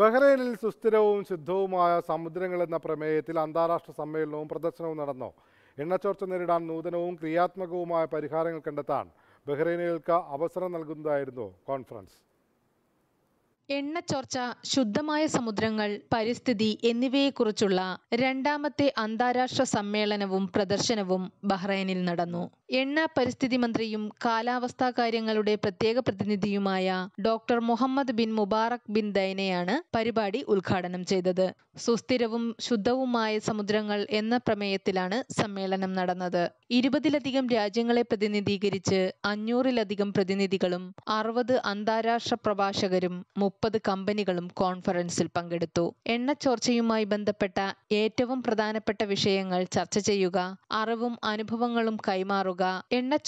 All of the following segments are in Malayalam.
ബഹ്റൈനിൽ സുസ്ഥിരവും ശുദ്ധവുമായ സമുദ്രങ്ങൾ എന്ന പ്രമേയത്തിൽ അന്താരാഷ്ട്ര സമ്മേളനവും പ്രദർശനവും നടന്നു എണ്ണച്ചോർച്ച നേരിടാൻ നൂതനവും ക്രിയാത്മകവുമായ പരിഹാരങ്ങൾ കണ്ടെത്താൻ ബഹ്റൈനുകൾക്ക് അവസരം നൽകുന്നതായിരുന്നു കോൺഫറൻസ് എണ്ണച്ചോർച്ച ശുദ്ധമായ സമുദ്രങ്ങൾ പരിസ്ഥിതി എന്നിവയെക്കുറിച്ചുള്ള രണ്ടാമത്തെ അന്താരാഷ്ട്ര സമ്മേളനവും പ്രദർശനവും ബഹ്റൈനിൽ നടന്നു എണ്ണ പരിസ്ഥിതി മന്ത്രിയും കാലാവസ്ഥാ കാര്യങ്ങളുടെ പ്രത്യേക പ്രതിനിധിയുമായ doctor Mohammed bin Mubarak bin ദൈനയാണ് പരിപാടി ഉദ്ഘാടനം ചെയ്തത് സുസ്ഥിരവും ശുദ്ധവുമായ സമുദ്രങ്ങൾ എന്ന പ്രമേയത്തിലാണ് സമ്മേളനം നടന്നത് ഇരുപതിലധികം രാജ്യങ്ങളെ പ്രതിനിധീകരിച്ച് അഞ്ഞൂറിലധികം പ്രതിനിധികളും അറുപത് അന്താരാഷ്ട്ര പ്രഭാഷകരും മുപ്പത് കമ്പനികളും കോൺഫറൻസിൽ പങ്കെടുത്തു ചോർച്ചയുമായി ബന്ധപ്പെട്ട ഏറ്റവും പ്രധാനപ്പെട്ട വിഷയങ്ങൾ ചർച്ച ചെയ്യുക അറിവും അനുഭവങ്ങളും കൈമാറുക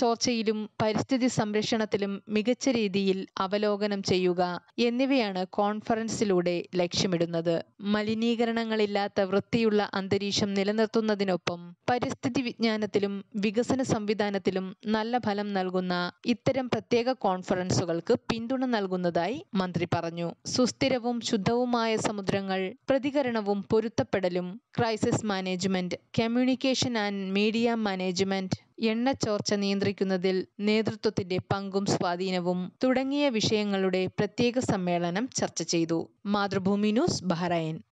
ചോർച്ചയിലും പരിസ്ഥിതി സംരക്ഷണത്തിലും മികച്ച രീതിയിൽ അവലോകനം ചെയ്യുക എന്നിവയാണ് കോൺഫറൻസിലൂടെ ലക്ഷ്യമിടുന്നത് മലിനീകരണങ്ങളില്ലാത്ത വൃത്തിയുള്ള അന്തരീക്ഷം നിലനിർത്തുന്നതിനൊപ്പം പരിസ്ഥിതി വിജ്ഞാനത്തിലും വികസന സംവിധാനത്തിലും നല്ല ഫലം നൽകുന്ന ഇത്തരം പ്രത്യേക കോൺഫറൻസുകൾക്ക് പിന്തുണ നൽകുന്നതായി മന്ത്രി പറഞ്ഞു പറഞ്ഞു സുസ്ഥിരവും ശുദ്ധവുമായ സമുദ്രങ്ങൾ പ്രതികരണവും പൊരുത്തപ്പെടലും crisis management communication and media management എണ്ണച്ചോർച്ച നിയന്ത്രിക്കുന്നതിൽ നേതൃത്വത്തിന്റെ പങ്കും സ്വാധീനവും തുടങ്ങിയ വിഷയങ്ങളുടെ പ്രത്യേക സമ്മേളനം ചർച്ച ചെയ്തു മാതൃഭൂമി ന്യൂസ് ബഹ്റൈൻ